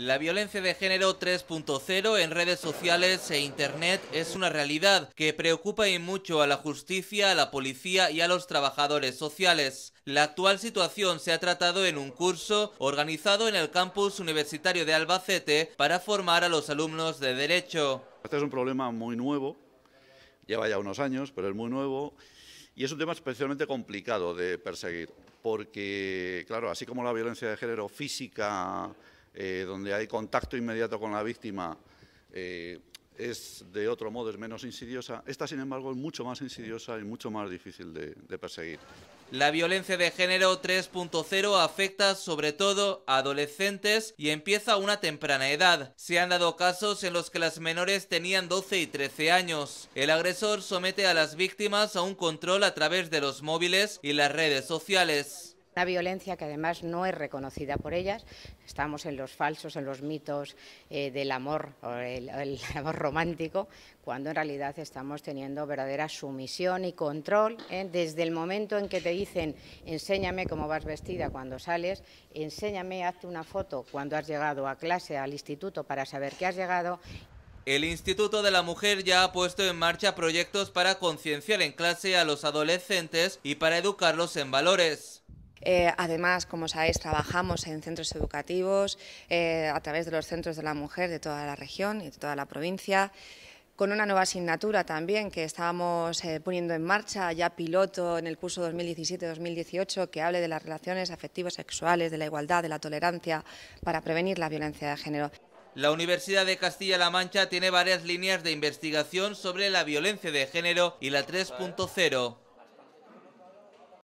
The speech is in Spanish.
La violencia de género 3.0 en redes sociales e internet es una realidad que preocupa y mucho a la justicia, a la policía y a los trabajadores sociales. La actual situación se ha tratado en un curso organizado en el campus universitario de Albacete para formar a los alumnos de Derecho. Este es un problema muy nuevo, lleva ya unos años, pero es muy nuevo y es un tema especialmente complicado de perseguir, porque, claro, así como la violencia de género física eh, donde hay contacto inmediato con la víctima, eh, es de otro modo, es menos insidiosa. Esta, sin embargo, es mucho más insidiosa y mucho más difícil de, de perseguir. La violencia de género 3.0 afecta sobre todo a adolescentes y empieza a una temprana edad. Se han dado casos en los que las menores tenían 12 y 13 años. El agresor somete a las víctimas a un control a través de los móviles y las redes sociales la violencia que además no es reconocida por ellas. Estamos en los falsos, en los mitos eh, del amor, o el, amor romántico, cuando en realidad estamos teniendo verdadera sumisión y control. ¿eh? Desde el momento en que te dicen, enséñame cómo vas vestida cuando sales, enséñame, hazte una foto cuando has llegado a clase, al instituto, para saber que has llegado. El Instituto de la Mujer ya ha puesto en marcha proyectos para concienciar en clase a los adolescentes y para educarlos en valores. Eh, además, como sabéis, trabajamos en centros educativos eh, a través de los centros de la mujer de toda la región y de toda la provincia con una nueva asignatura también que estábamos eh, poniendo en marcha, ya piloto en el curso 2017-2018, que hable de las relaciones afectivas sexuales de la igualdad, de la tolerancia para prevenir la violencia de género. La Universidad de Castilla-La Mancha tiene varias líneas de investigación sobre la violencia de género y la 3.0.